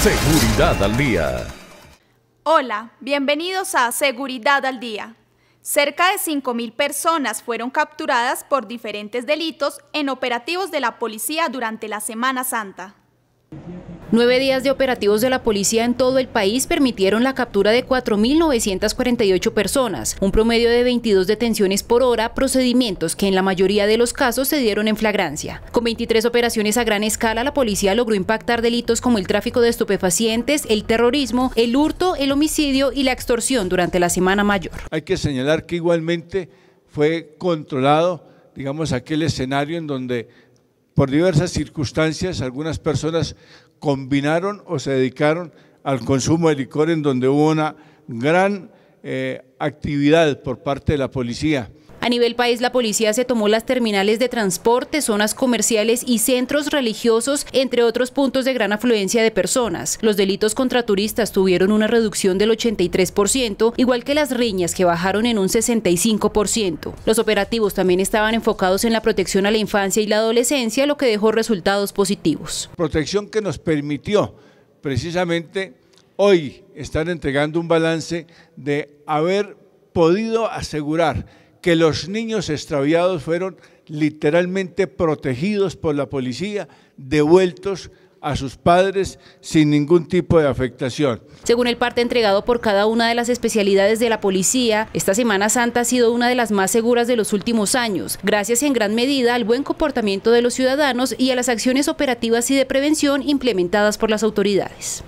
Seguridad al Día. Hola, bienvenidos a Seguridad al Día. Cerca de 5.000 personas fueron capturadas por diferentes delitos en operativos de la policía durante la Semana Santa. Nueve días de operativos de la policía en todo el país permitieron la captura de 4.948 personas, un promedio de 22 detenciones por hora, procedimientos que en la mayoría de los casos se dieron en flagrancia. Con 23 operaciones a gran escala, la policía logró impactar delitos como el tráfico de estupefacientes, el terrorismo, el hurto, el homicidio y la extorsión durante la semana mayor. Hay que señalar que igualmente fue controlado, digamos, aquel escenario en donde por diversas circunstancias algunas personas combinaron o se dedicaron al consumo de licor en donde hubo una gran eh, actividad por parte de la policía. A nivel país, la policía se tomó las terminales de transporte, zonas comerciales y centros religiosos, entre otros puntos de gran afluencia de personas. Los delitos contra turistas tuvieron una reducción del 83%, igual que las riñas que bajaron en un 65%. Los operativos también estaban enfocados en la protección a la infancia y la adolescencia, lo que dejó resultados positivos. Protección que nos permitió precisamente hoy estar entregando un balance de haber podido asegurar que los niños extraviados fueron literalmente protegidos por la policía, devueltos a sus padres sin ningún tipo de afectación. Según el parte entregado por cada una de las especialidades de la policía, esta Semana Santa ha sido una de las más seguras de los últimos años, gracias en gran medida al buen comportamiento de los ciudadanos y a las acciones operativas y de prevención implementadas por las autoridades.